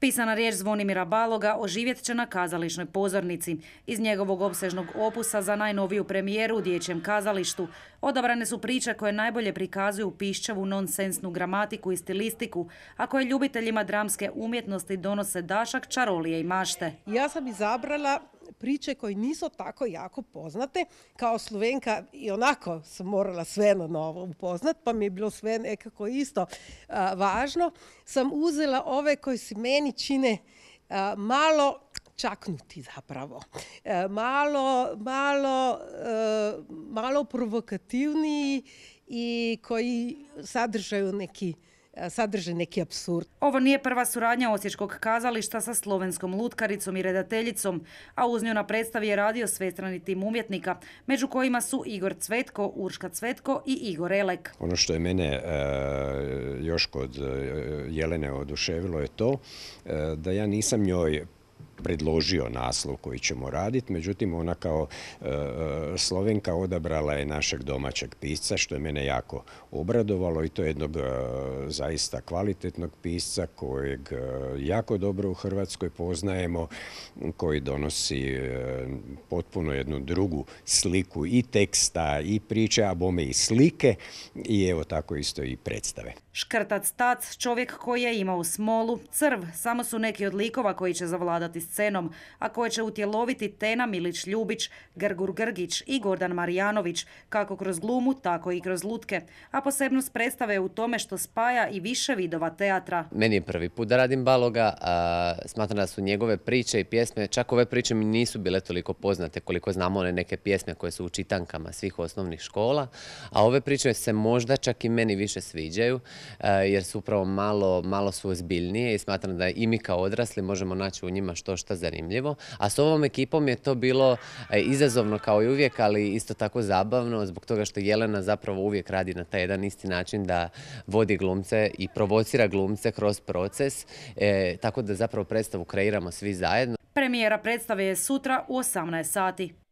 Pisana riječ Zvonimira Baloga oživjet će na kazališnoj pozornici. Iz njegovog obsežnog opusa za najnoviju premijeru u Dječjem kazalištu odabrane su priče koje najbolje prikazuju pišćevu nonsensnu gramatiku i stilistiku, a koje ljubiteljima dramske umjetnosti donose dašak, čarolije i mašte. Ja sam izabrala priče koje nisu tako jako poznate. Kao Slovenka i onako sam morala sve na novo upoznat, pa mi je bilo sve nekako isto važno. Sam uzela ove koji se meni čine malo čaknuti zapravo. E, malo, malo, e, malo provokativniji i koji sadržaju neki E, sadrži neki absurd. Ovo nije prva suradnja Osječkog kazališta sa slovenskom lutkaricom i redateljicom, a uz nju na predstavi je radio svestrani tim umjetnika, među kojima su Igor Cvetko, Urška Cvetko i Igor Elek. Ono što je mene e, još kod e, Jelene oduševilo je to da ja nisam njoj predložio naslov koji ćemo raditi, međutim ona kao e, e, Slovenka odabrala je našeg domaćeg pisca što je mene jako obradovalo i to je jednog e, zaista kvalitetnog pisca kojeg jako dobro u Hrvatskoj poznajemo, koji donosi potpuno jednu drugu sliku i teksta i priče, a bome i slike i evo tako isto i predstave. Škrtac tac, čovjek koji je imao smolu, crv, samo su neki od likova koji će zavladati scenom, a koje će utjeloviti Tena Milić-Ljubić, Grgur Grgić i Gordan Marijanović, kako kroz glumu, tako i kroz lutke. A posebnost predstave je u tome što spaja i više vidova teatra. Meni je prvi put da radim Baloga, smatram da su njegove priče i pjesme, čak ove priče mi nisu bile toliko poznate koliko znamo one neke pjesme koje su u čitankama svih osnovnih škola, a ove priče se možda čak i meni više sviđaju e, jer su upravo malo, malo su ozbiljnije i smatram da i mi kao odrasli možemo naći u njima što što zanimljivo. A s ovom ekipom je to bilo e, izazovno kao i uvijek, ali isto tako zabavno zbog toga što Jelena zapravo uvijek radi na taj jedan isti način da vodi glumce i provocira glumce kroz proces, e, tako da zapravo predstavu kreiramo svi zajedno. Premijera predstave je sutra u 18 sati.